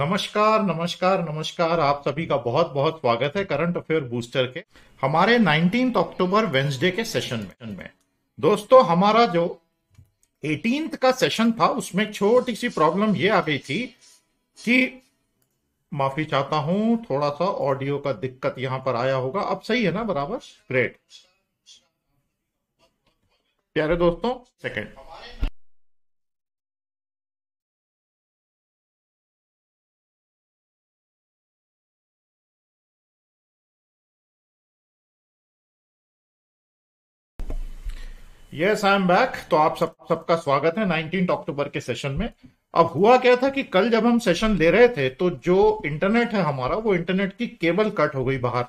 नमस्कार नमस्कार नमस्कार आप सभी का बहुत बहुत स्वागत है करंट अफेयर बूस्टर के हमारे नाइनटीन अक्टूबर वेंसडे के सेशन में दोस्तों हमारा जो एटीन का सेशन था उसमें छोटी सी प्रॉब्लम ये आ गई थी कि माफी चाहता हूं थोड़ा सा ऑडियो का दिक्कत यहां पर आया होगा अब सही है ना बराबर ग्रेट प्यारे दोस्तों second yes I am back तो आप सब सबका स्वागत है नाइनटीन अक्टूबर के सेशन में अब हुआ क्या था कि कल जब हम सेशन ले रहे थे तो जो इंटरनेट है हमारा वो इंटरनेट की केबल कट हो गई बाहर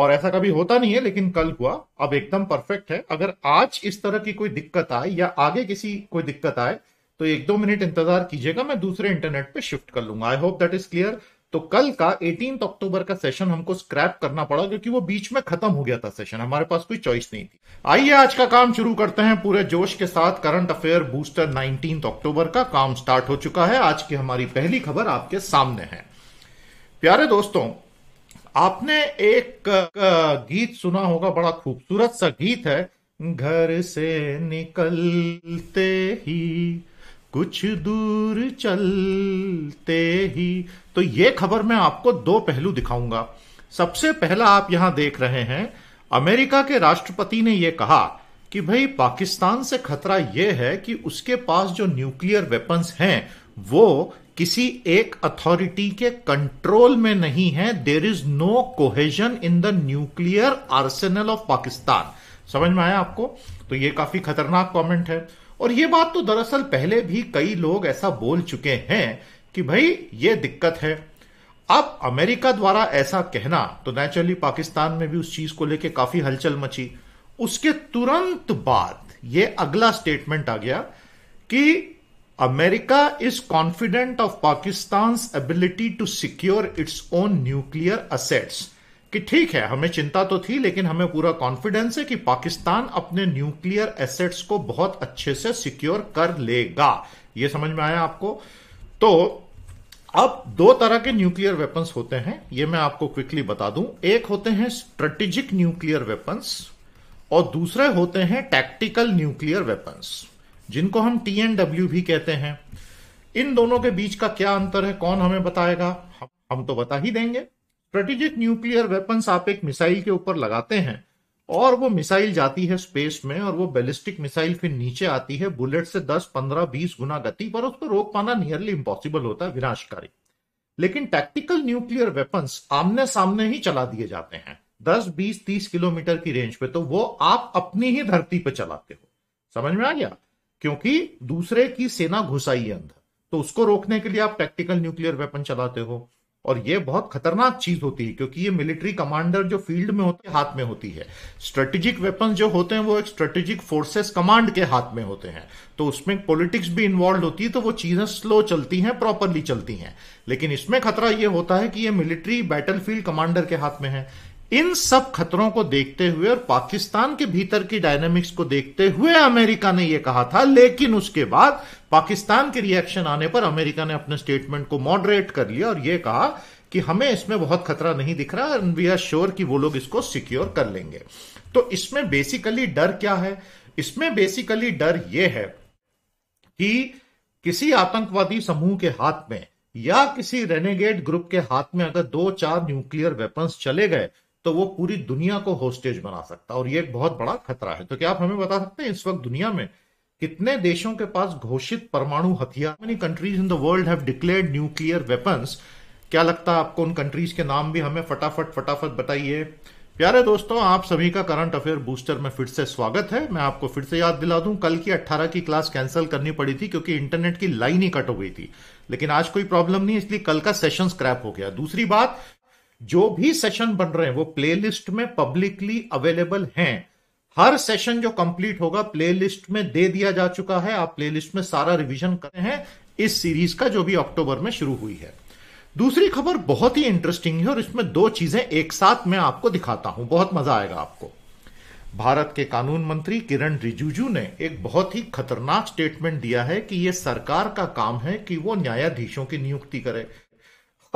और ऐसा कभी होता नहीं है लेकिन कल हुआ अब एकदम परफेक्ट है अगर आज इस तरह की कोई दिक्कत आए या आगे किसी कोई दिक्कत आए तो एक दो मिनट इंतजार कीजिएगा मैं दूसरे इंटरनेट पे शिफ्ट कर लूंगा I hope that is clear तो कल का एटीन अक्टूबर का सेशन हमको स्क्रैप करना पड़ा क्योंकि वो बीच में खत्म हो गया था सेशन हमारे पास कोई चॉइस नहीं थी आइए आज का काम शुरू करते हैं पूरे जोश के साथ current affair booster nineteen October का काम स्टार्ट हो चुका है आज की हमारी पहली खबर आपके सामने है प्यारे दोस्तों आपने एक गीत सुना होगा बड़ा खूबसूरत सा गीत है घर से निकलते ही कुछ दूर चलते ही तो ये खबर मैं आपको दो पहलू दिखाऊंगा सबसे पहला आप यहां देख रहे हैं अमेरिका के राष्ट्रपति ने यह कहा कि भाई पाकिस्तान से खतरा यह है कि उसके पास जो न्यूक्लियर वेपन्स हैं वो किसी एक अथॉरिटी के कंट्रोल में नहीं है there is no cohesion in the nuclear arsenal of Pakistan समझ में आया आपको तो ये काफी खतरनाक कमेंट है और ये बात तो दरअसल पहले भी कई लोग ऐसा बोल चुके हैं कि भाई ये दिक्कत है अब अमेरिका द्वारा ऐसा कहना तो नेचुरली पाकिस्तान में भी उस चीज को लेकर काफी हलचल मची उसके तुरंत बाद ये अगला स्टेटमेंट आ गया कि America is confident of Pakistan ability to secure its own nuclear assets कि ठीक है हमें चिंता तो थी लेकिन हमें पूरा कॉन्फिडेंस है कि पाकिस्तान अपने न्यूक्लियर एसेट्स को बहुत अच्छे से सिक्योर कर लेगा यह समझ में आया आपको तो अब दो तरह के न्यूक्लियर वेपन्स होते हैं ये मैं आपको क्विकली बता दूं एक होते हैं स्ट्रेटेजिक न्यूक्लियर वेपन्स और दूसरे होते हैं टैक्टिकल न्यूक्लियर वेपन्स जिनको हम टीएनडब्ल्यू भी कहते हैं इन दोनों के बीच का क्या अंतर है कौन हमें बताएगा हम तो बता ही देंगे स्ट्रेटेजिक न्यूक्लियर वेपन्स आप एक मिसाइल के ऊपर लगाते हैं और वो मिसाइल जाती है स्पेस में और वो बैलिस्टिक मिसाइल फिर नीचे आती है बुलेट से 10, 15, 20 गुना गति पर उसको रोक पाना नियरली इम्पॉसिबल होता है विनाशकारी लेकिन टैक्टिकल न्यूक्लियर वेपन्स आमने सामने ही चला दिए जाते हैं 10, 20, 30 किलोमीटर की रेंज पे तो वो आप अपनी ही धरती पे चलाते हो समझ में आ गया क्योंकि दूसरे की सेना घुसाई है अंदर तो उसको रोकने के लिए आप टैक्टिकल न्यूक्लियर वेपन चलाते हो और ये बहुत खतरनाक चीज होती है क्योंकि ये मिलिट्री कमांडर जो फील्ड में होते हैं हाथ में होती है स्ट्रेटेजिक वेपन जो होते हैं वो एक स्ट्रेटेजिक फोर्सेस कमांड के हाथ में होते हैं तो उसमें पॉलिटिक्स भी इन्वॉल्व होती है तो वो चीजें स्लो चलती हैं प्रॉपरली चलती हैं लेकिन इसमें खतरा ये होता है कि ये मिलिट्री बैटल कमांडर के हाथ में है इन सब खतरों को देखते हुए और पाकिस्तान के भीतर की डायनेमिक्स को देखते हुए अमेरिका ने यह कहा था लेकिन उसके बाद पाकिस्तान के रिएक्शन आने पर अमेरिका ने अपने स्टेटमेंट को मॉडरेट कर लिया और यह कहा कि हमें इसमें बहुत खतरा नहीं दिख रहा एंड वी आर श्योर कि वो लोग इसको सिक्योर कर लेंगे तो इसमें बेसिकली डर क्या है इसमें बेसिकली डर यह है कि किसी आतंकवादी समूह के हाथ में या किसी रेनेगेट ग्रुप के हाथ में अगर दो चार न्यूक्लियर वेपन्स चले गए तो वो पूरी दुनिया को होस्टेज बना सकता है और ये एक बहुत बड़ा खतरा है तो क्या आप हमें बता सकते हैं इस वक्त दुनिया में कितने देशों के पास घोषित परमाणु हथियार many countries in the world have declared nuclear weapons क्या लगता है आपको उन कंट्रीज के नाम भी हमें फटाफट फटाफट बताइए प्यारे दोस्तों आप सभी का करंट अफेयर बूस्टर में फिर से स्वागत है मैं आपको फिर से याद दिला दूं कल की 18 की क्लास कैंसिल करनी पड़ी थी क्योंकि इंटरनेट की लाइन ही कट हो गई थी लेकिन आज कोई प्रॉब्लम नहीं इसलिए कल का सेशन स्क्रैप हो गया दूसरी बात जो भी सेशन बन रहे हैं वो प्लेलिस्ट में पब्लिकली अवेलेबल हैं हर सेशन जो कंप्लीट होगा प्लेलिस्ट में दे दिया जा चुका है आप प्लेलिस्ट में सारा रिवीजन कर रहे हैं इस सीरीज का जो भी अक्टूबर में शुरू हुई है दूसरी खबर बहुत ही इंटरेस्टिंग है और इसमें दो चीजें एक साथ मैं आपको दिखाता हूं बहुत मजा आएगा आपको भारत के कानून मंत्री किरण रिजिजू ने एक बहुत ही खतरनाक स्टेटमेंट दिया है कि यह सरकार का काम है कि वो न्यायाधीशों की नियुक्ति करे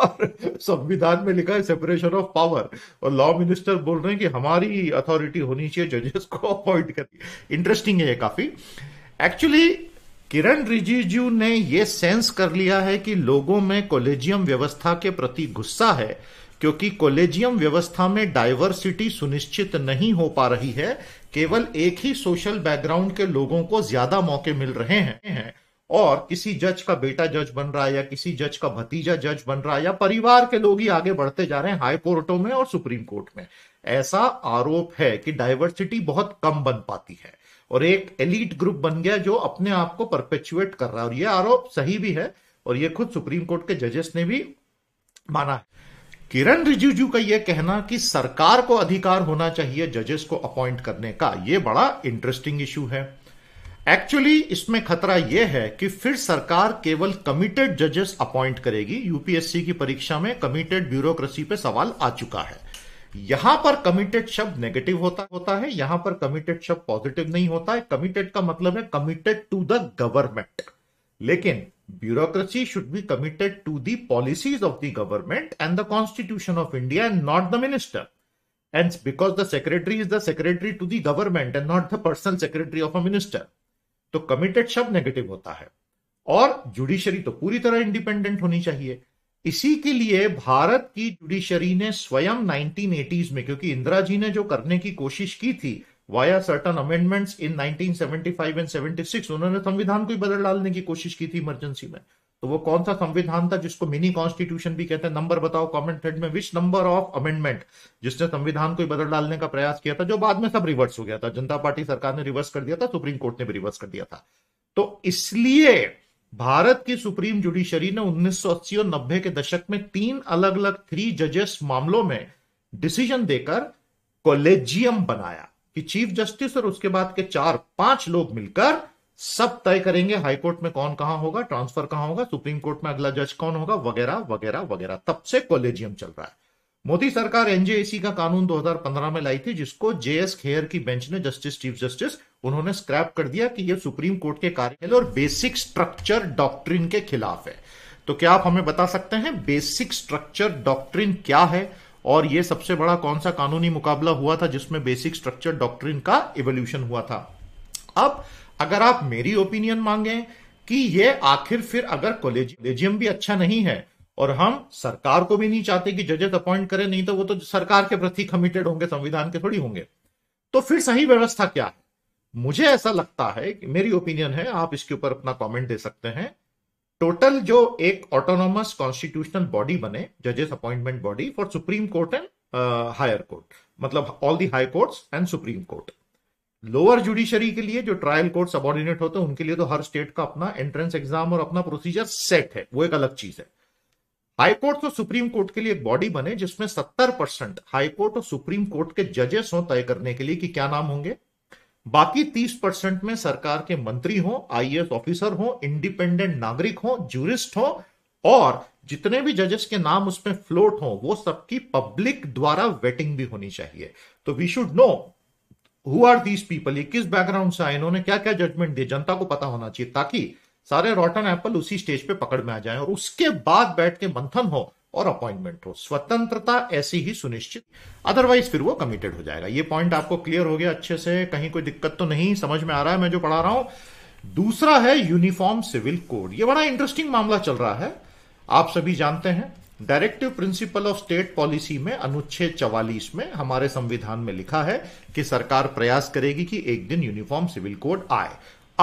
और संविधान में लिखा है सेपरेशन ऑफ पावर और लॉ मिनिस्टर बोल रहे हैं कि हमारी अथॉरिटी होनी चाहिए जजेस को अपॉइंट करनी इंटरेस्टिंग है ये काफी एक्चुअली किरण रिजिजू ने ये सेंस कर लिया है कि लोगों में कॉलेजियम व्यवस्था के प्रति गुस्सा है क्योंकि कॉलेजियम व्यवस्था में डायवर्सिटी सुनिश्चित नहीं हो पा रही है केवल एक ही सोशल बैकग्राउंड के लोगों को ज्यादा मौके मिल रहे हैं और किसी जज का बेटा जज बन रहा है या किसी जज का भतीजा जज बन रहा है या परिवार के लोग ही आगे बढ़ते जा रहे हैं हाई कोर्टों में और सुप्रीम कोर्ट में ऐसा आरोप है कि डाइवर्सिटी बहुत कम बन पाती है और एक एलिट ग्रुप बन गया जो अपने आप को परपेचुएट कर रहा है और ये आरोप सही भी है और ये खुद सुप्रीम कोर्ट के जजेस ने भी माना है किरण रिजिजू का यह कहना कि सरकार को अधिकार होना चाहिए जजेस को अपॉइंट करने का यह बड़ा इंटरेस्टिंग इश्यू है एक्चुअली इसमें खतरा यह है कि फिर सरकार केवल कमिटेड जजेस अपॉइंट करेगी यूपीएससी की परीक्षा में कमिटेड ब्यूरोक्रेसी पे सवाल आ चुका है यहां पर कमिटेड शब्द नेगेटिव होता होता है यहां पर कमिटेड शब्द पॉजिटिव नहीं होता है कमिटेड का मतलब है कमिटेड टू द गवर्नमेंट लेकिन bureaucracy should be committed to the policies of the government and the constitution of India and not the minister and because the secretary is the secretary to the government and not the personal secretary of a minister तो committed शब्द negative होता है और judiciary तो पूरी तरह independent होनी चाहिए इसी के लिए भारत की जुडिशरी ने स्वयं नाइनटीन में क्योंकि इंदिरा जी ने जो करने की कोशिश की थी via certain amendments in 1975 and 76 उन्होंने संविधान को ही बदल डालने की कोशिश की थी इमरजेंसी में तो वो कौन सा संविधान था जिसको मिनी कॉन्स्टिट्यूशन भी कहते हैं नंबर बताओ कमेंट थ्रेड में विच नंबर ऑफ अमेंडमेंट जिसने संविधान को बदल डालने का प्रयास किया था जो बाद में सब रिवर्स हो गया था जनता पार्टी सरकार ने रिवर्स कर दिया था सुप्रीम कोर्ट ने भी रिवर्स कर दिया था तो इसलिए भारत की सुप्रीम जुडिशरी ने 1980 और 90 के दशक में तीन अलग अलग थ्री जजेस मामलों में डिसीजन देकर कॉलेजियम बनाया कि चीफ जस्टिस और उसके बाद के चार पांच लोग मिलकर सब तय करेंगे हाईकोर्ट में कौन कहां होगा ट्रांसफर कहां होगा सुप्रीम कोर्ट में अगला जज कौन होगा वगैरह वगैरह वगैरह तब से कॉलेजियम चल रहा है मोदी सरकार एनजेएसी का कानून 2015 में लाई थी जिसको जेएस खेयर की बेंच ने जस्टिस चीफ जस्टिस उन्होंने स्क्रैप कर दिया कि यह सुप्रीम कोर्ट के कार्यकाल और बेसिक स्ट्रक्चर डॉक्ट्रिन के खिलाफ है तो क्या आप हमें बता सकते हैं बेसिक स्ट्रक्चर डॉक्ट्रिन क्या है और यह सबसे बड़ा कौन सा कानूनी मुकाबला हुआ था जिसमें बेसिक स्ट्रक्चर डॉक्ट्रिन का इवोल्यूशन हुआ था अब अगर आप मेरी ओपिनियन मांगे कि ये आखिर फिर अगर कॉलेजियम भी अच्छा नहीं है और हम सरकार को भी नहीं चाहते कि जजेस अपॉइंट करें नहीं तो वो तो सरकार के प्रति कमिटेड होंगे संविधान के थोड़ी होंगे तो फिर सही व्यवस्था क्या है मुझे ऐसा लगता है कि मेरी ओपिनियन है आप इसके ऊपर अपना कमेंट दे सकते हैं टोटल जो एक ऑटोनोमस कॉन्स्टिट्यूशनल बॉडी बने जजेस appointment body for supreme court and higher court मतलब all the high courts and supreme court lower judiciary के लिए जो ट्रायल कोर्ट सबॉर्डिनेट होते हैं उनके लिए तो हर स्टेट का अपना एंट्रेंस एग्जाम और अपना प्रोसीजर सेट है वो एक अलग चीज है हाईकोर्ट और सुप्रीम कोर्ट के लिए एक बॉडी बने जिसमें सत्तर परसेंट हाईकोर्ट और सुप्रीम कोर्ट के जजेस हों तय करने के लिए कि क्या नाम होंगे बाकी तीस परसेंट में सरकार के मंत्री हों आई ऑफिसर हों इंडिपेंडेंट नागरिक हों जूरिस्ट हों और जितने भी जजेस के नाम उसमें फ्लोट हों वो सबकी पब्लिक द्वारा वेटिंग भी होनी चाहिए तो we should know who are these people ये किस बैकग्राउंड से आए इन्होंने क्या क्या जजमेंट दिए जनता को पता होना चाहिए ताकि सारे रॉटन एप्पल उसी स्टेज पे पकड़ में आ जाए और उसके बाद बैठ के मंथन हो और अपॉइंटमेंट हो स्वतंत्रता ऐसी ही सुनिश्चित अदरवाइज फिर वो कमिटेड हो जाएगा ये पॉइंट आपको क्लियर हो गया अच्छे से कहीं कोई दिक्कत तो नहीं समझ में आ रहा है मैं जो पढ़ा रहा हूं दूसरा है यूनिफॉर्म सिविल कोड ये बड़ा इंटरेस्टिंग मामला चल रहा है आप सभी जानते हैं directive principle of state policy में अनुच्छेद चवालीस में हमारे संविधान में लिखा है कि सरकार प्रयास करेगी कि एक दिन यूनिफॉर्म सिविल कोड आए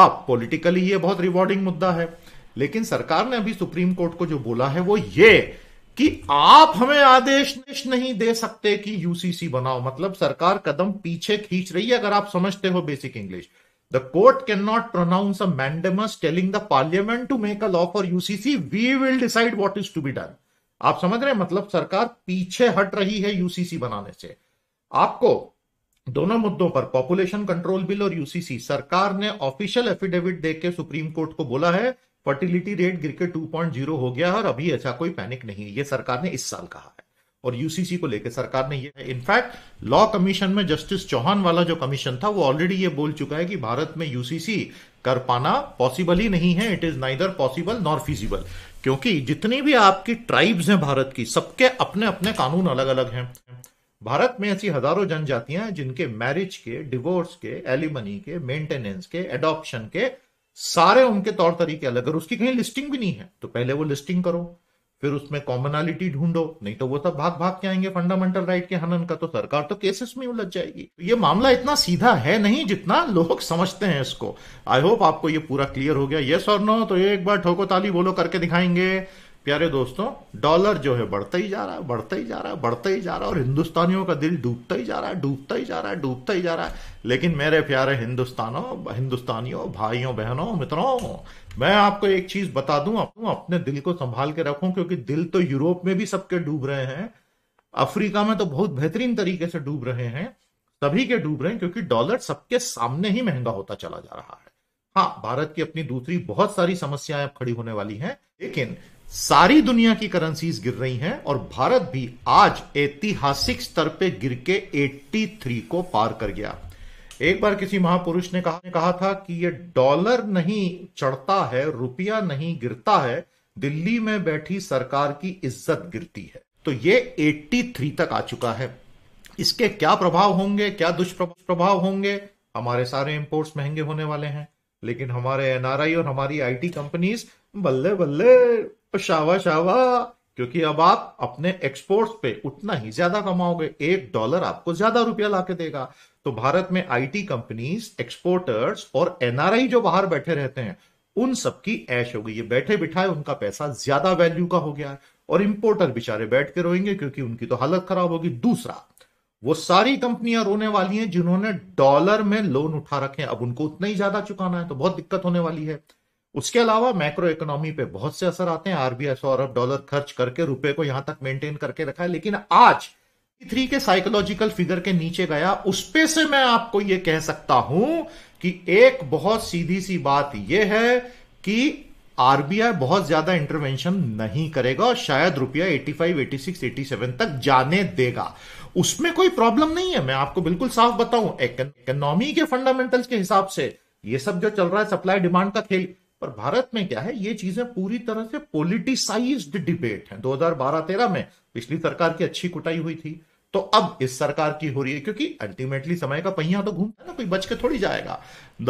अब पॉलिटिकली ये बहुत रिवॉर्डिंग मुद्दा है लेकिन सरकार ने अभी सुप्रीम कोर्ट को जो बोला है वो ये कि आप हमें आदेश नहीं दे सकते कि यूसीसी बनाओ मतलब सरकार कदम पीछे खींच रही है अगर आप समझते हो basic English the court can not pronounce a mandamus telling the parliament to make a law for UCC we will decide what is to be done आप समझ रहे हैं मतलब सरकार पीछे हट रही है यूसीसी बनाने से आपको दोनों मुद्दों पर पॉपुलेशन कंट्रोल बिल और यूसीसी सरकार ने ऑफिशियल एफिडेविट देके सुप्रीम कोर्ट को बोला है फर्टिलिटी रेट गिर के जीरो हो गया है और अभी ऐसा कोई पैनिक नहीं है ये सरकार ने इस साल कहा है और यूसीसी को लेकर सरकार ने यह इनफैक्ट लॉ कमीशन में जस्टिस चौहान वाला जो कमीशन था वो ऑलरेडी ये बोल चुका है कि भारत में यूसीसी कर पाना पॉसिबल ही नहीं है it is neither possible nor feasible क्योंकि जितनी भी आपकी ट्राइब्स हैं भारत की सबके अपने अपने कानून अलग अलग हैं भारत में ऐसी हजारों जनजातियां हैं जिनके मैरिज के डिवोर्स के एलिमनी के मेंटेनेंस के एडॉप्शन के सारे उनके तौर तरीके अलग और उसकी कहीं लिस्टिंग भी नहीं है तो पहले वो लिस्टिंग करो फिर उसमें कॉमनालिटी ढूंढो नहीं तो वो सब भाग भाग के आएंगे फंडामेंटल राइट के हनन का तो सरकार तो केसेस में उलझ जाएगी तो ये मामला इतना सीधा है नहीं जितना लोग समझते हैं इसको आई होप आपको ये पूरा क्लियर हो गया यस और नो तो ये एक बार ठोको ताली बोलो करके दिखाएंगे प्यारे दोस्तों डॉलर जो है बढ़ता ही जा रहा है बढ़ता ही जा रहा है बढ़ता ही जा रहा है और हिंदुस्तानियों का दिल डूबता ही जा रहा है डूबता ही जा रहा है डूबता ही जा रहा है लेकिन मेरे प्यारे हिंदुस्तानों हिंदुस्तानियों भाइयों बहनों मित्रों मैं आपको एक चीज बता दूं अपने दिल को संभाल के रखूं क्योंकि दिल तो यूरोप में भी सबके डूब रहे हैं अफ्रीका में तो बहुत बेहतरीन तरीके से डूब रहे हैं सभी के डूब रहे हैं क्योंकि डॉलर सबके सामने ही महंगा होता चला जा रहा है हाँ भारत की अपनी दूसरी बहुत सारी समस्याएं अब खड़ी होने वाली हैं लेकिन सारी दुनिया की करेंसीज गिर रही हैं और भारत भी आज ऐतिहासिक स्तर पे गिर के 83 को पार कर गया एक बार किसी महापुरुष ने कहा, ने कहा था कि ये डॉलर नहीं चढ़ता है रुपया नहीं गिरता है दिल्ली में बैठी सरकार की इज्जत गिरती है तो ये 83 तक आ चुका है इसके क्या प्रभाव होंगे क्या दुष्प्रभाव होंगे हमारे सारे इंपोर्ट्स महंगे होने वाले हैं लेकिन हमारे एनआरआई और हमारी आईटी कंपनीज बल्ले बल्ले शावा शावा क्योंकि अब आप अपने एक्सपोर्ट्स पे उतना ही ज्यादा कमाओगे एक डॉलर आपको ज्यादा रुपया ला के देगा तो भारत में आईटी कंपनीज एक्सपोर्टर्स और एनआरआई जो बाहर बैठे रहते हैं उन सबकी ऐश हो गई है बैठे बिठाए उनका पैसा ज्यादा वैल्यू का हो गया है और इंपोर्टर बेचारे बैठ के रोएंगे क्योंकि उनकी तो हालत खराब होगी दूसरा वो सारी कंपनियां रोने वाली हैं जिन्होंने डॉलर में लोन उठा रखे हैं अब उनको उतना ही ज्यादा चुकाना है तो बहुत दिक्कत होने वाली है उसके अलावा मैक्रो इकोनॉमी पे बहुत से असर आते हैं आरबीआई सौ अरब डॉलर खर्च करके रुपए को यहां तक मेंटेन करके रखा है लेकिन आज थ्री के साइकोलॉजिकल फिगर के नीचे गया उस पे से मैं आपको यह कह सकता हूं कि एक बहुत सीधी सी बात यह है कि आरबीआई बहुत ज्यादा इंटरवेंशन नहीं करेगा और शायद रुपया 85, 86, 87 तक जाने देगा उसमें कोई प्रॉब्लम नहीं है मैं आपको बिल्कुल साफ बताऊं इकोनॉमी के फंडामेंटल्स के हिसाब से ये सब जो चल रहा है सप्लाई डिमांड का खेल पर भारत में क्या है ये चीजें पूरी तरह से पोलिटिसाइज डिबेट है 2012-13 में पिछली सरकार की अच्छी कुटाई हुई थी तो अब इस सरकार की हो रही है क्योंकि अल्टीमेटली समय का पहिया तो घूमता है ना कोई बच के थोड़ी जाएगा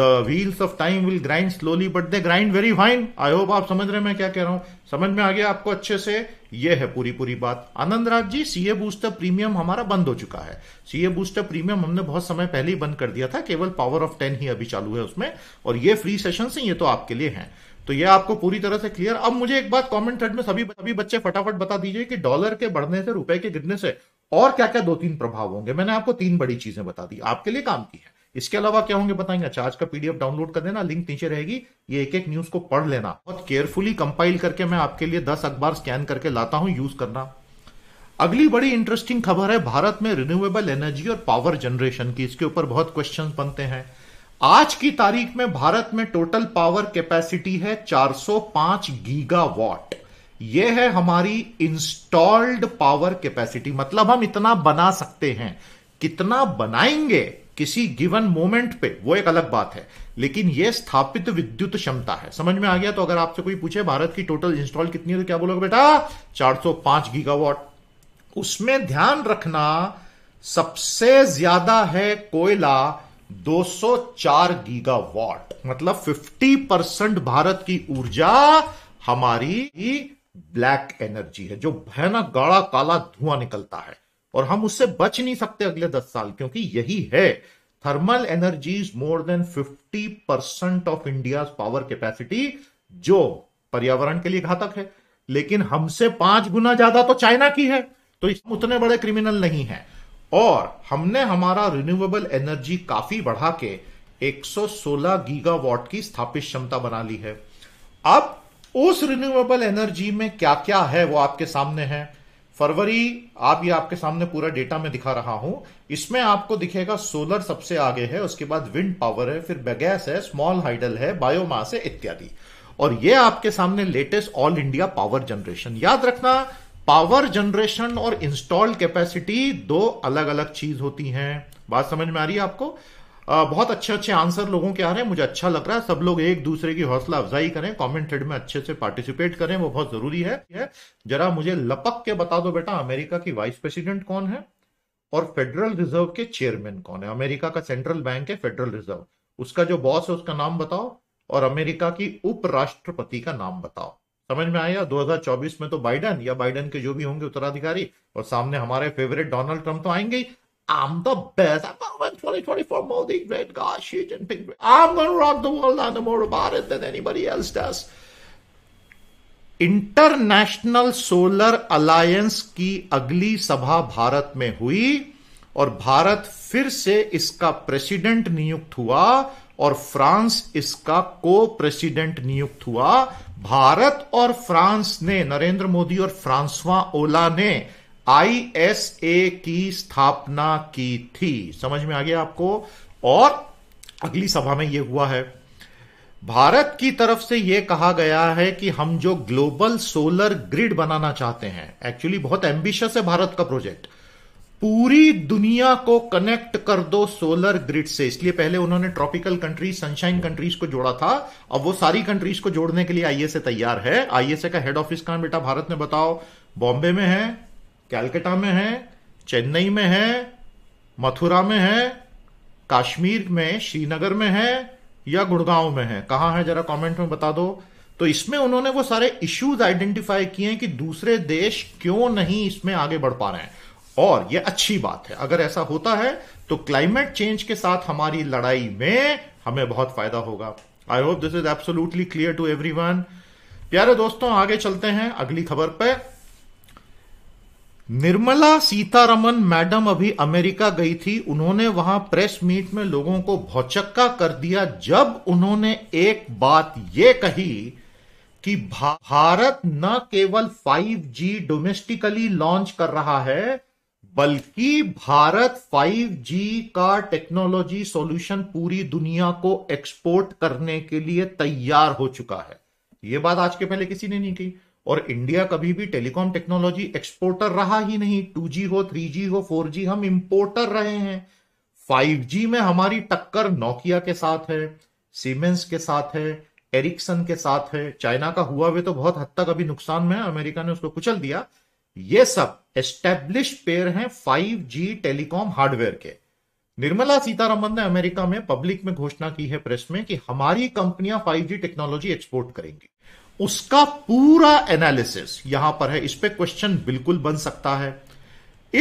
the wheels of time will grind slowly but they grind very fine I hope आप समझ रहे हैं मैं क्या कह रहा हूं समझ में आ गया आपको अच्छे से ये है पूरी पूरी बात Anand Raj ji CA booster premium हमारा बंद हो चुका है सीए बूस्टर प्रीमियम हमने बहुत समय पहले ही बंद कर दिया था केवल पावर ऑफ टेन ही अभी चालू है उसमें और ये फ्री सेशन से ये तो आपके लिए है तो ये आपको पूरी तरह से क्लियर अब मुझे एक बात कमेंट थ्रेड में सभी सभी बच्चे फटाफट बता दीजिए कि डॉलर के बढ़ने से रुपए के गिरने से और क्या क्या दो तीन प्रभाव होंगे मैंने आपको तीन बड़ी चीजें बता दी आपके लिए काम की है इसके अलावा क्या होंगे बताएंगे अच्छा आज का पीडीएफ डाउनलोड कर देना लिंक नीचे रहेगी ये एक एक न्यूज को पढ़ लेना बहुत केयरफुली कंपाइल करके मैं आपके लिए दस अखबार स्कैन करके लाता हूं यूज करना अगली बड़ी इंटरेस्टिंग खबर है भारत में रिन्यूएबल एनर्जी और पावर जनरेशन की इसके ऊपर बहुत क्वेश्चन बनते हैं आज की तारीख में भारत में टोटल पावर कैपेसिटी है 405 गीगावाट यह है हमारी इंस्टॉल्ड पावर कैपेसिटी मतलब हम इतना बना सकते हैं कितना बनाएंगे किसी गिवन मोमेंट पे वो एक अलग बात है लेकिन यह स्थापित विद्युत क्षमता है समझ में आ गया तो अगर आपसे कोई पूछे भारत की टोटल इंस्टॉल कितनी है तो क्या बोलोगे बेटा 405 गीगावाट उसमें ध्यान रखना सबसे ज्यादा है कोयला 204 गीगावाट मतलब 50 परसेंट भारत की ऊर्जा हमारी ब्लैक एनर्जी है जो भयानक गाढ़ा काला धुआं निकलता है और हम उससे बच नहीं सकते अगले दस साल क्योंकि यही है thermal energy is more than fifty percent of India power capacity जो पर्यावरण के लिए घातक है लेकिन हमसे पांच गुना ज्यादा तो चाइना की है तो इसमें उतने बड़े क्रिमिनल नहीं है और हमने हमारा रिन्यूएबल एनर्जी काफी बढ़ा के 116 गीगावाट की स्थापित क्षमता बना ली है अब उस रिन्यूएबल एनर्जी में क्या क्या है वो आपके सामने है फरवरी आप ये आपके सामने पूरा डेटा में दिखा रहा हूं इसमें आपको दिखेगा सोलर सबसे आगे है उसके बाद विंड पावर है फिर बैगैस है स्मॉल हाइडल है बायोमास है इत्यादि और ये आपके सामने latest all India power generation याद रखना पावर जनरेशन और इंस्टॉल्ड कैपेसिटी दो अलग अलग चीज होती हैं बात समझ में आ रही है आपको बहुत अच्छे अच्छे आंसर लोगों के आ रहे हैं मुझे अच्छा लग रहा है सब लोग एक दूसरे की हौसला अफजाई करें कमेंट थ्रेड में अच्छे से पार्टिसिपेट करें वो बहुत जरूरी है जरा मुझे लपक के बता दो बेटा अमेरिका की वाइस प्रेसिडेंट कौन है और फेडरल रिजर्व के चेयरमैन कौन है अमेरिका का सेंट्रल बैंक है फेडरल रिजर्व उसका जो बॉस है उसका नाम बताओ और अमेरिका की उपराष्ट्रपति का नाम बताओ समझ में आया 2024 में तो बाइडन या बाइडन के जो भी होंगे उत्तराधिकारी और सामने हमारे फेवरेट डोनाल्ड ट्रंप तो आएंगे ही I'm the best. I'm going to win 2024 Modi. Great God, Xi Jinping. I'm going to rock the world. I know more about it than anybody else does. International solar alliance की अगली सभा भारत में हुई और भारत फिर से इसका प्रेसिडेंट नियुक्त हुआ और फ्रांस इसका को प्रेसिडेंट नियुक्त हुआ भारत और फ्रांस ने नरेंद्र मोदी और फ्रांसवा ओला ने आईएसए की स्थापना की थी समझ में आ गया आपको और अगली सभा में यह हुआ है भारत की तरफ से यह कहा गया है कि हम जो ग्लोबल सोलर ग्रिड बनाना चाहते हैं एक्चुअली बहुत एम्बिशियस है भारत का प्रोजेक्ट पूरी दुनिया को कनेक्ट कर दो सोलर ग्रिड से इसलिए पहले उन्होंने ट्रॉपिकल कंट्रीज सनशाइन कंट्रीज को जोड़ा था अब वो सारी कंट्रीज को जोड़ने के लिए आईएसए तैयार है आईएसए का हेड ऑफिस कहां बेटा भारत में बताओ बॉम्बे में है कैलकटा में है चेन्नई में है मथुरा में है कश्मीर में श्रीनगर में है या गुड़गांव में है कहां है जरा कमेंट में बता दो तो इसमें उन्होंने वो सारे इश्यूज आइडेंटिफाई किए हैं कि दूसरे देश क्यों नहीं इसमें आगे बढ़ पा रहे हैं और ये अच्छी बात है अगर ऐसा होता है तो क्लाइमेट चेंज के साथ हमारी लड़ाई में हमें बहुत फायदा होगा I hope this is absolutely clear to every प्यारे दोस्तों आगे चलते हैं अगली खबर पर निर्मला सीतारमन मैडम अभी अमेरिका गई थी उन्होंने वहां प्रेस मीट में लोगों को भौचक्का कर दिया जब उन्होंने एक बात यह कही कि भारत न केवल 5G डोमेस्टिकली लॉन्च कर रहा है बल्कि भारत 5G का टेक्नोलॉजी सॉल्यूशन पूरी दुनिया को एक्सपोर्ट करने के लिए तैयार हो चुका है यह बात आज के पहले किसी ने नहीं कही और इंडिया कभी भी टेलीकॉम टेक्नोलॉजी एक्सपोर्टर रहा ही नहीं 2G हो 3G हो 4G हम इंपोर्टर रहे हैं 5G में हमारी टक्कर नोकिया के साथ है सीमेंस के साथ है एरिक्सन के साथ है चाइना का हुआ वे तो बहुत हद तक अभी नुकसान में अमेरिका ने उसको कुचल दिया ये सब एस्टेब्लिश पेयर हैं 5G टेलीकॉम हार्डवेयर के निर्मला सीतारमन ने अमेरिका में पब्लिक में घोषणा की है प्रेस में कि हमारी कंपनियां 5G टेक्नोलॉजी एक्सपोर्ट करेंगी उसका पूरा एनालिसिस यहां पर है इस पर क्वेश्चन बिल्कुल बन सकता है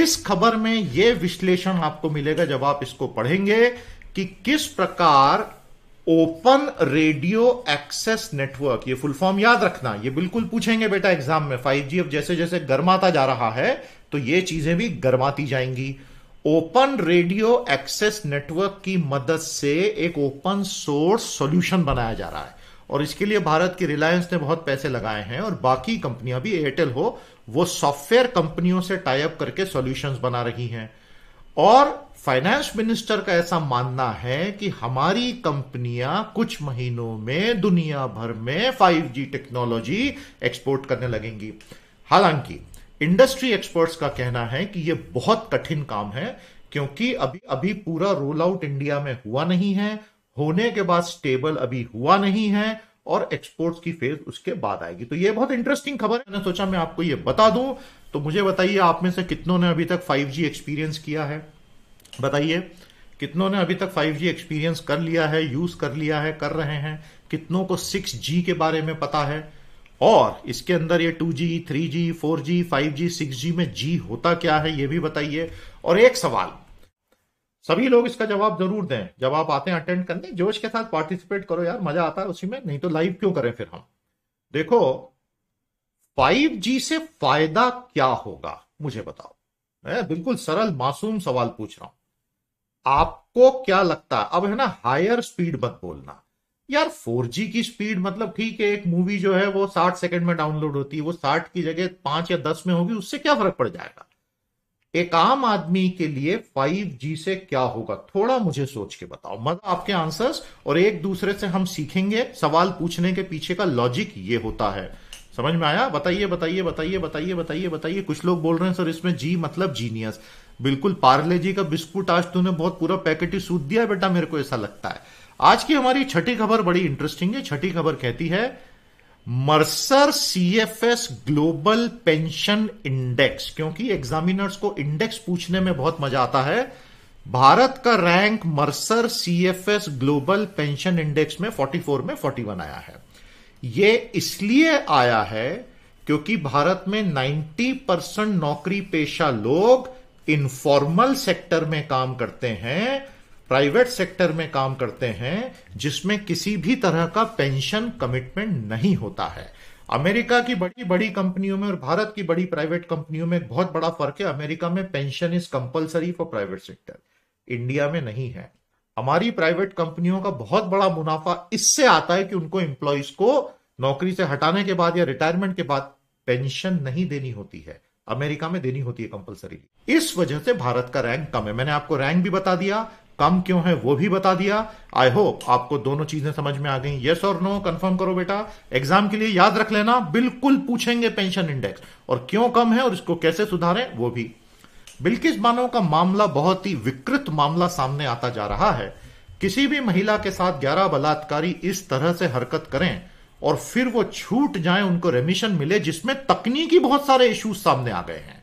इस खबर में यह विश्लेषण आपको मिलेगा जब आप इसको पढ़ेंगे कि किस प्रकार ओपन रेडियो एक्सेस नेटवर्क ये फुल फॉर्म याद रखना ये बिल्कुल पूछेंगे बेटा एग्जाम में 5G अब जैसे जैसे गर्माता जा रहा है तो ये चीजें भी गर्माती जाएंगी ओपन रेडियो एक्सेस नेटवर्क की मदद से एक ओपन सोर्स सॉल्यूशन बनाया जा रहा है और इसके लिए भारत की रिलायंस ने बहुत पैसे लगाए हैं और बाकी कंपनियां भी एयरटेल हो वो सॉफ्टवेयर कंपनियों से टाइप करके सॉल्यूशंस बना रही हैं और फाइनेंस मिनिस्टर का ऐसा मानना है कि हमारी कंपनियां कुछ महीनों में दुनिया भर में 5G टेक्नोलॉजी एक्सपोर्ट करने लगेंगी हालांकि इंडस्ट्री एक्सपर्ट्स का कहना है कि यह बहुत कठिन काम है क्योंकि अभी अभी पूरा रोल आउट इंडिया में हुआ नहीं है होने के बाद स्टेबल अभी हुआ नहीं है और एक्सपोर्ट्स की फेज उसके बाद आएगी तो ये बहुत इंटरेस्टिंग खबर है मैंने सोचा मैं आपको ये बता दूं तो मुझे बताइए आप में से कितनों ने अभी तक 5G एक्सपीरियंस किया है बताइए कितनों ने अभी तक 5G एक्सपीरियंस कर लिया है यूज कर लिया है कर रहे हैं कितनों को 6G के बारे में पता है और इसके अंदर ये 2G, 3G, 4G, 5G, 6G में G होता क्या है ये भी बताइए और एक सवाल सभी लोग इसका जवाब जरूर दें जब आप आते हैं अटेंड करने जोश के साथ पार्टिसिपेट करो यार मजा आता है उसी में नहीं तो लाइव क्यों करें फिर हम देखो 5G से फायदा क्या होगा मुझे बताओ मैं बिल्कुल सरल मासूम सवाल पूछ रहा हूं आपको क्या लगता है अब है ना हायर स्पीड मत बोलना यार फोर की स्पीड मतलब ठीक है एक मूवी जो है वो 60 सेकंड में डाउनलोड होती है वो 60 की जगह पांच या दस में होगी उससे क्या फर्क पड़ जाएगा एक आम आदमी के लिए 5G से क्या होगा थोड़ा मुझे सोच के बताओ मजा आपके आंसर्स और एक दूसरे से हम सीखेंगे सवाल पूछने के पीछे का लॉजिक ये होता है समझ में आया बताइए बताइए बताइए बताइए बताइए बताइए कुछ लोग बोल रहे हैं सर इसमें जी मतलब जीनियस बिल्कुल पार्ले जी का बिस्कुट आज तूने बहुत पूरा पैकेट ही सूद दिया बेटा मेरे को ऐसा लगता है आज की हमारी छठी खबर बड़ी इंटरेस्टिंग है छठी खबर कहती है Mercer CFS global pension index क्योंकि एग्जामिनर्स को इंडेक्स पूछने में बहुत मजा आता है भारत का rank Mercer CFS global pension index में 44 में 41 आया है यह इसलिए आया है क्योंकि भारत में 90 परसेंट नौकरी पेशा लोग इनफॉर्मल सेक्टर में काम करते हैं प्राइवेट सेक्टर में काम करते हैं जिसमें किसी भी तरह का पेंशन कमिटमेंट नहीं होता है अमेरिका की बड़ी बड़ी कंपनियों में और भारत की बड़ी प्राइवेट कंपनियों में बहुत बड़ा फर्क है अमेरिका में pension is compulsory for private sector India में नहीं है हमारी प्राइवेट कंपनियों का बहुत बड़ा मुनाफा इससे आता है कि उनको एम्प्लॉयज को नौकरी से हटाने के बाद या रिटायरमेंट के बाद पेंशन नहीं देनी होती है अमेरिका में देनी होती है कंपलसरी इस वजह से भारत का रैंक कम है मैंने आपको रैंक भी बता दिया कम क्यों है वो भी बता दिया आई होप आपको दोनों चीजें समझ में आ गई यस और नो कंफर्म करो बेटा एग्जाम के लिए याद रख लेना बिल्कुल पूछेंगे पेंशन इंडेक्स और क्यों कम है और इसको कैसे सुधारें वो भी बिल्किस बानो का मामला बहुत ही विकृत मामला सामने आता जा रहा है किसी भी महिला के साथ ग्यारह बलात्कारी इस तरह से हरकत करें और फिर वो छूट जाए उनको रेमिशन मिले जिसमें तकनीकी बहुत सारे इश्यूज सामने आ गए हैं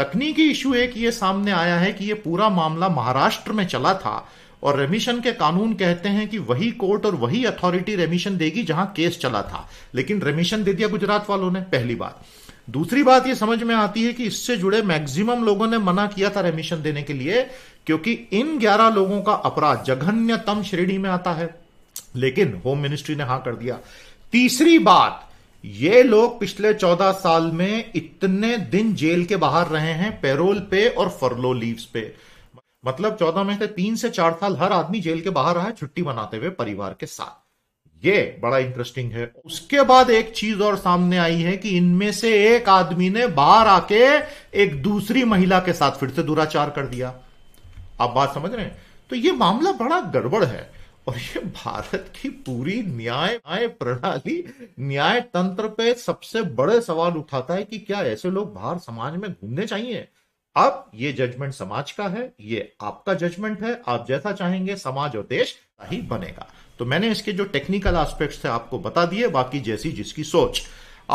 तकनीकी इश्यू एक ये सामने आया है कि ये पूरा मामला महाराष्ट्र में चला था और रेमिशन के कानून कहते हैं कि वही कोर्ट और वही अथॉरिटी रेमिशन देगी जहां केस चला था लेकिन रेमिशन दे दिया गुजरात वालों ने पहली बात दूसरी बात यह समझ में आती है कि इससे जुड़े मैक्सिमम लोगों ने मना किया था रेमिशन देने के लिए क्योंकि इन ग्यारह लोगों का अपराध जघन्यतम श्रेणी में आता है लेकिन होम मिनिस्ट्री ने हां कर दिया तीसरी बात ये लोग पिछले चौदह साल में इतने दिन जेल के बाहर रहे हैं पेरोल पे और फरलो लीव्स पे मतलब चौदह में से तीन से चार साल हर आदमी जेल के बाहर रहा है छुट्टी मनाते हुए परिवार के साथ ये बड़ा इंटरेस्टिंग है उसके बाद एक चीज और सामने आई है कि इनमें से एक आदमी ने बाहर आके एक दूसरी महिला के साथ फिर से दुराचार कर दिया आप बात समझ रहे हैं तो ये मामला बड़ा गड़बड़ है और ये भारत की पूरी न्याय न्याय प्रणाली न्याय तंत्र पे सबसे बड़े सवाल उठाता है कि क्या ऐसे लोग बाहर समाज में घूमने चाहिए अब ये जजमेंट समाज का है ये आपका जजमेंट है आप जैसा चाहेंगे समाज और देश ही बनेगा तो मैंने इसके जो टेक्निकल एस्पेक्ट थे आपको बता दिए बाकी जैसी जिसकी सोच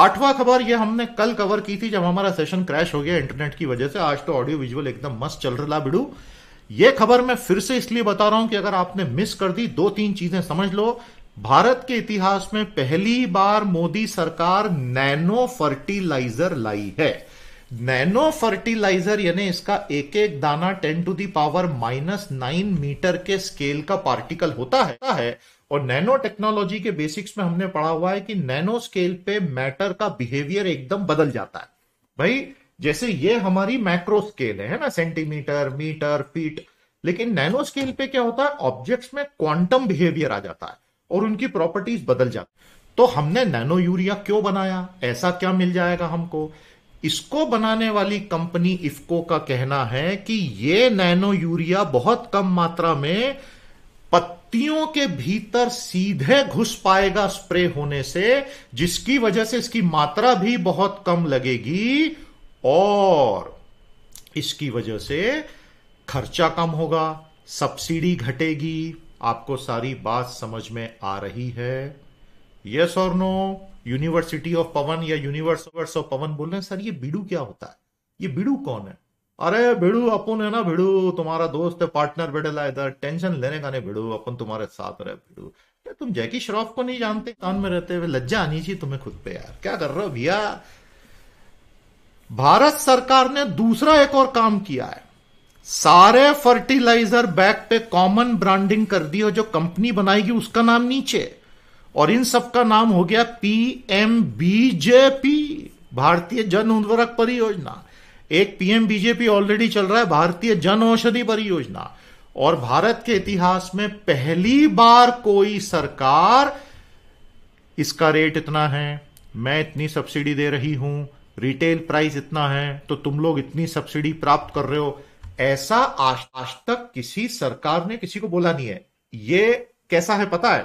आठवां खबर ये हमने कल कवर की थी जब हमारा सेशन क्रैश हो गया इंटरनेट की वजह से आज तो ऑडियो विजुअल एकदम मस्त चल रहा बिड़ू यह खबर मैं फिर से इसलिए बता रहा हूं कि अगर आपने मिस कर दी दो तीन चीजें समझ लो भारत के इतिहास में पहली बार मोदी सरकार नैनो फर्टिलाइजर लाई है नैनो फर्टिलाइजर यानी इसका एक एक दाना ten to the power minus nine metre के स्केल का पार्टिकल होता है और नैनो टेक्नोलॉजी के बेसिक्स में हमने पढ़ा हुआ है कि नैनो स्केल पे मैटर का बिहेवियर एकदम बदल जाता है भाई जैसे ये हमारी मैक्रो स्केल है ना सेंटीमीटर मीटर फीट लेकिन नैनो स्केल पे क्या होता है ऑब्जेक्ट्स में क्वांटम बिहेवियर आ जाता है और उनकी प्रॉपर्टीज बदल जाती तो हमने नैनो यूरिया क्यों बनाया ऐसा क्या मिल जाएगा हमको इसको बनाने वाली कंपनी इफको का कहना है कि ये नैनो यूरिया बहुत कम मात्रा में पत्तियों के भीतर सीधे घुस पाएगा स्प्रे होने से जिसकी वजह से इसकी मात्रा भी बहुत कम लगेगी और इसकी वजह से खर्चा कम होगा सब्सिडी घटेगी आपको सारी बात समझ में आ रही है यस और नो यूनिवर्सिटी ऑफ पवन या यूनिवर्स ऑफ पवन बोल रहे हैं सर ये बीड़ू क्या होता है ये बीड़ू कौन है अरे भिड़ू अपन है ना भिड़ू तुम्हारा दोस्त है पार्टनर बेडेला इधर टेंशन लेने का नहीं भिड़ू अपन तुम्हारे साथ रहे भिड़ू तुम जैकी श्रॉफ को नहीं जानते कान में रहते हुए लज्जा आनी चाहिए तुम्हें खुद पे यार क्या कर रहे हो भैया भारत सरकार ने दूसरा एक और काम किया है सारे फर्टिलाइजर बैग पे कॉमन ब्रांडिंग कर दी और जो कंपनी बनाएगी उसका नाम नीचे और इन सब का नाम हो गया पी एम बीजेपी भारतीय जन उर्वरक परियोजना एक पीएम बीजेपी ऑलरेडी चल रहा है भारतीय जन औषधि परियोजना और भारत के इतिहास में पहली बार कोई सरकार इसका रेट इतना है मैं इतनी सब्सिडी दे रही हूं रिटेल प्राइस इतना है तो तुम लोग इतनी सब्सिडी प्राप्त कर रहे हो ऐसा आज आज तक किसी सरकार ने किसी को बोला नहीं है ये कैसा है पता है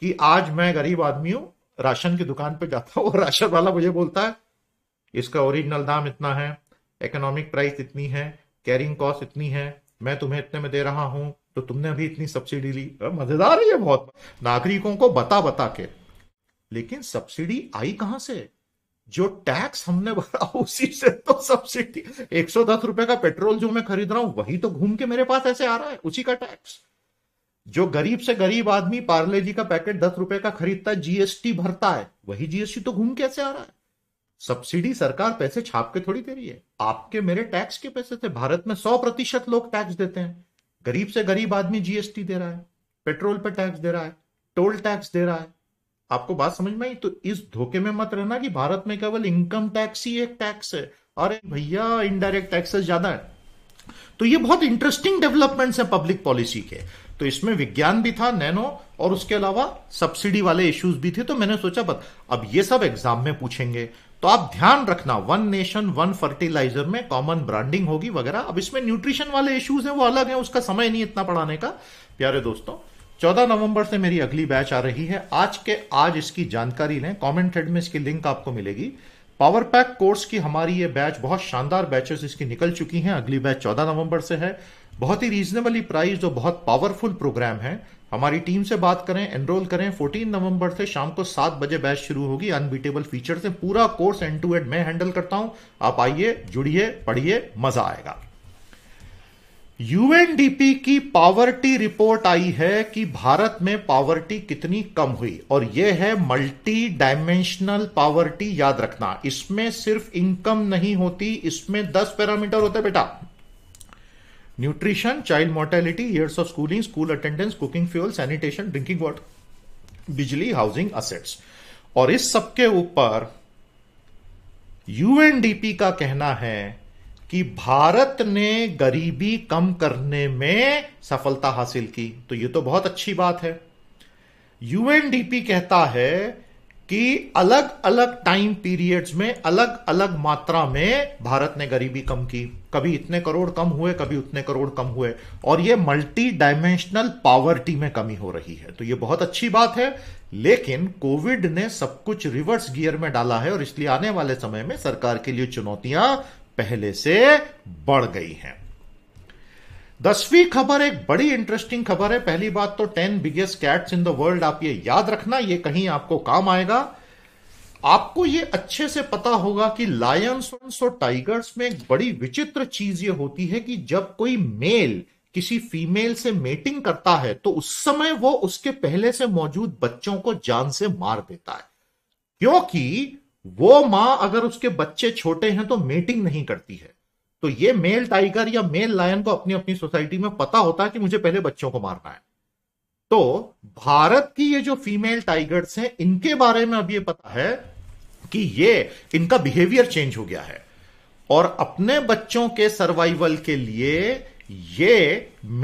कि आज मैं गरीब आदमी हूं राशन की दुकान पे जाता हूँ राशन वाला मुझे बोलता है इसका ओरिजिनल दाम इतना है इकोनॉमिक प्राइस इतनी है कैरिंग कॉस्ट इतनी है मैं तुम्हें इतने में दे रहा हूं तो तुमने अभी इतनी सब्सिडी ली मजेदार है ये बहुत नागरिकों को बता बता के लेकिन सब्सिडी आई कहां से जो टैक्स हमने भरा उसी से तो सब्सिडी एक सौ दस रुपए का पेट्रोल जो मैं खरीद रहा हूं वही तो घूम के मेरे पास ऐसे आ रहा है उसी का टैक्स जो गरीब से गरीब आदमी पार्ले जी का पैकेट दस रुपए का खरीदता है जीएसटी भरता है वही जीएसटी तो घूम के ऐसे आ रहा है सब्सिडी सरकार पैसे छाप के थोड़ी दे रही है आपके मेरे टैक्स के पैसे थे भारत में सौ प्रतिशत लोग टैक्स देते हैं गरीब से गरीब आदमी जीएसटी दे रहा है पेट्रोल पर पे टैक्स दे रहा है टोल टैक्स दे रहा है आपको बात समझ में आई तो इस धोखे में मत रहना कि भारत में केवल इनकम टैक्स ही एक टैक्स है अरे भैया इनडायरेक्ट टैक्सेस ज्यादा है तो ये बहुत इंटरेस्टिंग डेवलपमेंट्स है पब्लिक पॉलिसी के तो इसमें विज्ञान भी था नैनो और उसके अलावा सब्सिडी वाले इश्यूज भी थे तो मैंने सोचा बस अब ये सब एग्जाम में पूछेंगे तो आप ध्यान रखना वन नेशन वन फर्टिलाइजर में कॉमन ब्रांडिंग होगी वगैरह अब इसमें न्यूट्रिशन वाले इश्यूज हैं वो अलग हैं उसका समय नहीं इतना पढ़ाने का प्यारे दोस्तों चौदह नवंबर से मेरी अगली बैच आ रही है आज के आज इसकी जानकारी लें कमेंट हेड में इसकी लिंक आपको मिलेगी पावर पैक कोर्स की हमारी ये बैच बहुत शानदार बैचेस इसकी निकल चुकी हैं अगली बैच 14 नवंबर से है बहुत ही रीजनेबली प्राइस और बहुत पावरफुल प्रोग्राम है हमारी टीम से बात करें एनरोल करें 14 नवंबर से शाम को सात बजे बैच शुरू होगी अनबीटेबल फीचर से पूरा कोर्स एंड टू एंड मैं हैंडल करता हूं आप आइए जुड़िए पढ़िए मजा आएगा यूएनडीपी की पावर्टी रिपोर्ट आई है कि भारत में पावर्टी कितनी कम हुई और यह है मल्टी डायमेंशनल पावर्टी याद रखना इसमें सिर्फ इनकम नहीं होती इसमें दस पैरामीटर होते बेटा nutrition child mortality years of schooling school attendance cooking fuel sanitation drinking water बिजली हाउसिंग असेट्स और इस सबके ऊपर यूएनडीपी का कहना है कि भारत ने गरीबी कम करने में सफलता हासिल की तो यह तो बहुत अच्छी बात है यूएनडीपी कहता है कि अलग अलग टाइम पीरियड्स में अलग अलग मात्रा में भारत ने गरीबी कम की कभी इतने करोड़ कम हुए कभी उतने करोड़ कम हुए और यह मल्टी डायमेंशनल पावर्टी में कमी हो रही है तो यह बहुत अच्छी बात है लेकिन कोविड ने सब कुछ रिवर्स गियर में डाला है और इसलिए आने वाले समय में सरकार के लिए चुनौतियां पहले से बढ़ गई हैं दसवीं खबर एक बड़ी इंटरेस्टिंग खबर है पहली बात तो ten biggest cats in the world आप ये याद रखना ये कहीं आपको काम आएगा आपको ये अच्छे से पता होगा कि लायंस और टाइगर्स में एक बड़ी विचित्र चीज ये होती है कि जब कोई मेल किसी फीमेल से मेटिंग करता है तो उस समय वो उसके पहले से मौजूद बच्चों को जान से मार देता है क्योंकि वो मां अगर उसके बच्चे छोटे हैं तो मेटिंग नहीं करती है तो ये मेल टाइगर या मेल लायन को अपनी अपनी सोसाइटी में पता होता है कि मुझे पहले बच्चों को मारना है तो भारत की ये जो फीमेल टाइगर्स हैं इनके बारे में अब ये पता है कि ये इनका बिहेवियर चेंज हो गया है और अपने बच्चों के सर्वाइवल के लिए ये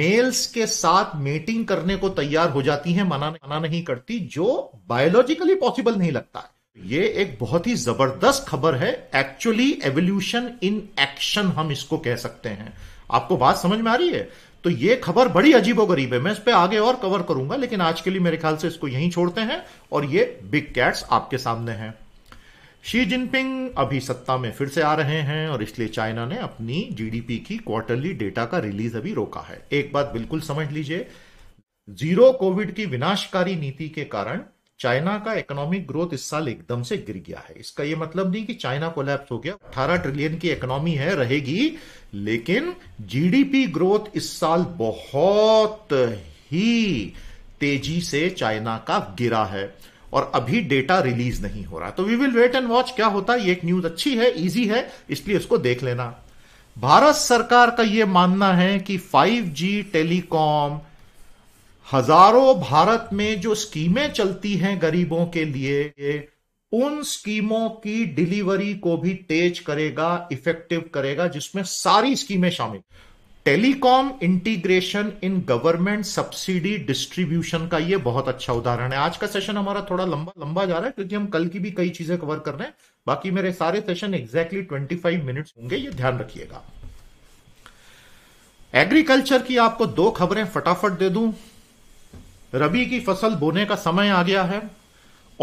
मेल्स के साथ मेटिंग करने को तैयार हो जाती है मना मना नहीं करती जो बायोलॉजिकली पॉसिबल नहीं लगता है ये एक बहुत ही जबरदस्त खबर है एक्चुअली एवोल्यूशन इन एक्शन हम इसको कह सकते हैं आपको बात समझ में आ रही है तो ये खबर बड़ी अजीबो गरीब है मैं इस पर आगे और कवर करूंगा लेकिन आज के लिए मेरे ख्याल से इसको यहीं छोड़ते हैं और ये बिग कैट्स आपके सामने हैं शी जिनपिंग अभी सत्ता में फिर से आ रहे हैं और इसलिए चाइना ने अपनी जीडीपी की क्वार्टरली डेटा का रिलीज अभी रोका है एक बात बिल्कुल समझ लीजिए जीरो कोविड की विनाशकारी नीति के कारण चाइना का इकोनॉमिक ग्रोथ इस साल एकदम से गिर गया है इसका यह मतलब नहीं कि चाइना को लैप्स हो गया अठारह ट्रिलियन की इकोनॉमी है रहेगी लेकिन जीडीपी ग्रोथ इस साल बहुत ही तेजी से चाइना का गिरा है और अभी डेटा रिलीज नहीं हो रहा तो we will wait and watch क्या होता है ये एक न्यूज अच्छी है इजी है इसलिए इसको देख लेना भारत सरकार का यह मानना है कि 5G टेलीकॉम हजारों भारत में जो स्कीमें चलती हैं गरीबों के लिए उन स्कीमों की डिलीवरी को भी तेज करेगा इफेक्टिव करेगा जिसमें सारी स्कीमें शामिल telecom integration in government subsidy distribution का ये बहुत अच्छा उदाहरण है आज का सेशन हमारा थोड़ा लंबा लंबा जा रहा है क्योंकि हम कल की भी कई चीजें कवर कर रहे हैं बाकी मेरे सारे session exactly twenty five minute होंगे ये ध्यान रखिएगा एग्रीकल्चर की आपको दो खबरें फटाफट दे दूं रबी की फसल बोने का समय आ गया है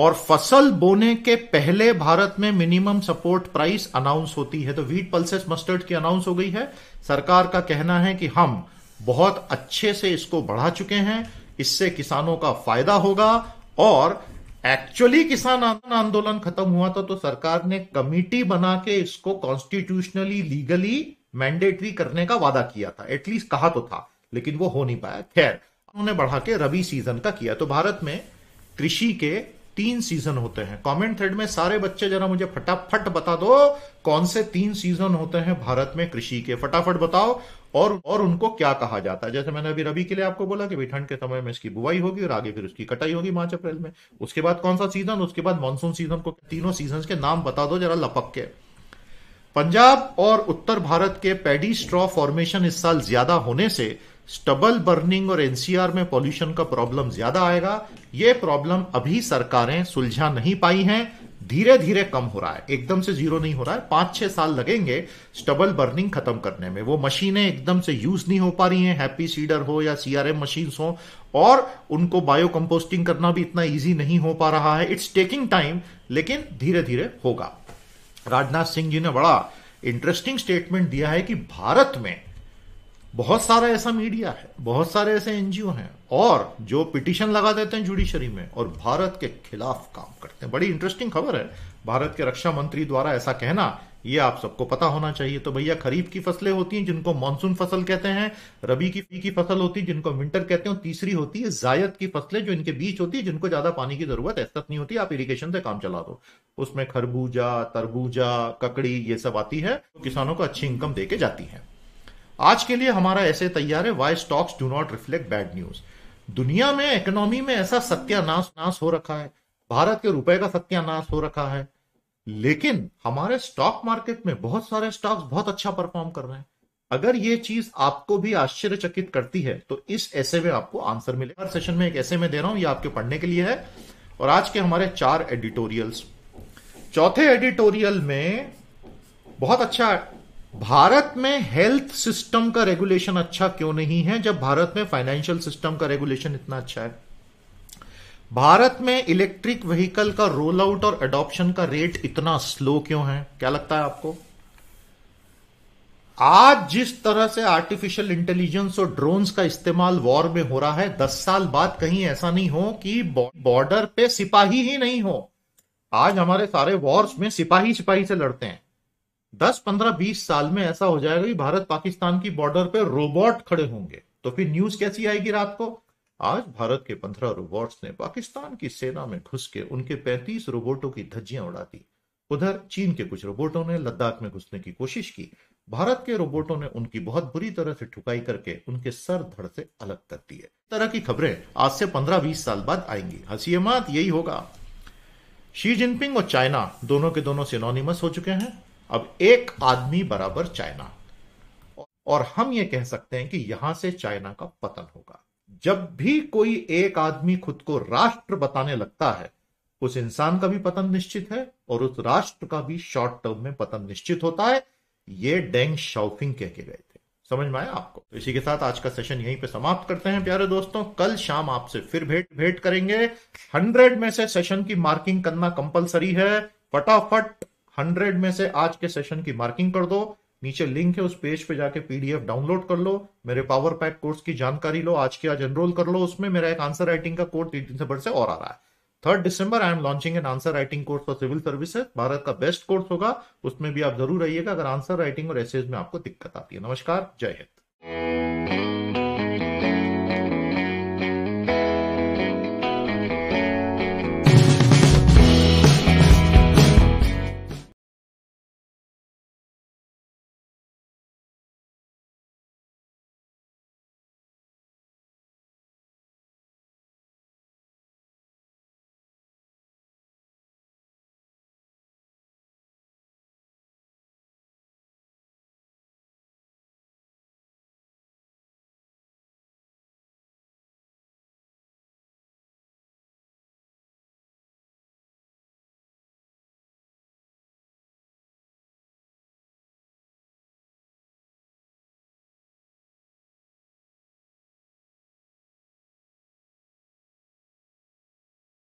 और फसल बोने के पहले भारत में मिनिमम सपोर्ट प्राइस अनाउंस होती है तो व्हीट पल्सेस मस्टर्ड की अनाउंस हो गई है सरकार का कहना है कि हम बहुत अच्छे से इसको बढ़ा चुके हैं इससे किसानों का फायदा होगा और एक्चुअली किसान आंदोलन खत्म हुआ था तो सरकार ने कमिटी बना के इसको कॉन्स्टिट्यूशनली लीगली मैंडेटरी करने का वादा किया था एटलीस्ट कहा तो था लेकिन वो हो नहीं पाया खैर उन्होंने बढ़ा के रबी सीजन का किया तो भारत में कृषि के तीन सीजन होते हैं कमेंट थ्रेड में सारे बच्चे जरा मुझे फटाफट बता दो कौन से तीन सीजन होते हैं भारत में कृषि के फटाफट बताओ और और उनको क्या कहा जाता है जैसे मैंने अभी रबी के लिए आपको बोला कि ठंड के समय में इसकी बुआई होगी और आगे फिर उसकी कटाई होगी मार्च अप्रैल में उसके बाद कौन सा सीजन उसके बाद मानसून सीजन को तीनों सीजन के नाम बता दो जरा लपक के पंजाब और उत्तर भारत के पेडी स्ट्रॉ फॉर्मेशन इस साल ज्यादा होने से स्टबल बर्निंग और एनसीआर में पॉल्यूशन का प्रॉब्लम ज्यादा आएगा ये प्रॉब्लम अभी सरकारें सुलझा नहीं पाई हैं धीरे धीरे कम हो रहा है एकदम से जीरो नहीं हो रहा है पांच छह साल लगेंगे स्टबल बर्निंग खत्म करने में वो मशीनें एकदम से यूज नहीं हो पा रही हैं हैप्पी सीडर हो या सीआरएम मशीन हो और उनको बायो कंपोस्टिंग करना भी इतना ईजी नहीं हो पा रहा है इट्स टेकिंग टाइम लेकिन धीरे धीरे होगा राजनाथ सिंह जी ने बड़ा इंटरेस्टिंग स्टेटमेंट दिया है कि भारत में बहुत सारा ऐसा मीडिया है बहुत सारे ऐसे एनजीओ हैं और जो पिटिशन लगा देते हैं जुडिशरी में और भारत के खिलाफ काम करते हैं बड़ी इंटरेस्टिंग खबर है भारत के रक्षा मंत्री द्वारा ऐसा कहना ये आप सबको पता होना चाहिए तो भैया खरीफ की फसलें होती हैं जिनको मानसून फसल कहते हैं रबी की की फसल होती है जिनको विंटर कहते हैं तीसरी होती है जायद की फसलें जो इनके बीच होती है जिनको ज्यादा पानी की जरूरत ऐसा तो नहीं होती आप इरिगेशन से काम चला दो उसमें खरबूजा तरबूजा ककड़ी ये सब आती है तो किसानों को अच्छी इनकम दे के जाती है आज के लिए हमारा ऐसे तैयार है why stocks do not reflect bad news दुनिया में इकोनॉमी में ऐसा सत्यानाश नाश हो रखा है भारत के रुपए का सत्यानाश हो रखा है लेकिन हमारे स्टॉक मार्केट में बहुत सारे स्टॉक्स बहुत अच्छा परफॉर्म कर रहे हैं अगर ये चीज आपको भी आश्चर्यचकित करती है तो इस ऐसे में आपको आंसर मिलेगा हर सेशन में एक ऐसे में दे रहा हूं ये आपके पढ़ने के लिए है और आज के हमारे चार एडिटोरियल्स चौथे एडिटोरियल में बहुत अच्छा भारत में हेल्थ सिस्टम का रेगुलेशन अच्छा क्यों नहीं है जब भारत में फाइनेंशियल सिस्टम का रेगुलेशन इतना अच्छा है भारत में इलेक्ट्रिक व्हीकल का रोल आउट और एडॉप्शन का रेट इतना स्लो क्यों है क्या लगता है आपको आज जिस तरह से आर्टिफिशियल इंटेलिजेंस और ड्रोन्स का इस्तेमाल वॉर में हो रहा है दस साल बाद कहीं ऐसा नहीं हो कि बॉर्डर पे सिपाही ही नहीं हो आज हमारे सारे वॉर्स में सिपाही सिपाही से लड़ते हैं दस पंद्रह बीस साल में ऐसा हो जाएगा कि भारत पाकिस्तान की बॉर्डर पर रोबोट खड़े होंगे तो फिर न्यूज कैसी आएगी रात को आज भारत के पंद्रह रोबोट्स ने पाकिस्तान की सेना में घुस के उनके पैंतीस रोबोटों की धज्जियां उड़ा दी उधर चीन के कुछ रोबोटों ने लद्दाख में घुसने की कोशिश की भारत के रोबोटों ने उनकी बहुत बुरी तरह से ठुकाई करके उनके सर धड़ से अलग कर दिए तरह की खबरें आज से पंद्रह बीस साल बाद आएंगी हसी मात यही होगा शी जिनपिंग और चाइना दोनों के दोनों सिनोनिमस हो चुके हैं अब एक आदमी बराबर चाइना और हम ये कह सकते हैं कि यहां से चाइना का पतन होगा जब भी कोई एक आदमी खुद को राष्ट्र बताने लगता है उस इंसान का भी पतन निश्चित है और उस राष्ट्र का भी शॉर्ट टर्म में पतन निश्चित होता है ये डेंग शाउफिंग कह के गए थे समझ में आया आपको तो इसी के साथ आज का सेशन यहीं पे समाप्त करते हैं प्यारे दोस्तों कल शाम आपसे फिर भेंट भेंट करेंगे हंड्रेड में से सेशन की मार्किंग करना कंपलसरी है फटाफट हंड्रेड में से आज के सेशन की मार्किंग कर दो नीचे लिंक है उस पेज पे जाके पीडीएफ डाउनलोड कर लो मेरे पावर पैक कोर्स की जानकारी लो आज के आज एनरोल कर लो उसमें मेरा एक आंसर राइटिंग का कोर्स तीन दिसंबर से और आ रहा है third December I am launching an answer writing course for civil services Bharat का बेस्ट कोर्स होगा उसमें भी आप जरूर आइएगा अगर आंसर राइटिंग और एसेज में आपको दिक्कत आती है नमस्कार जय हिंद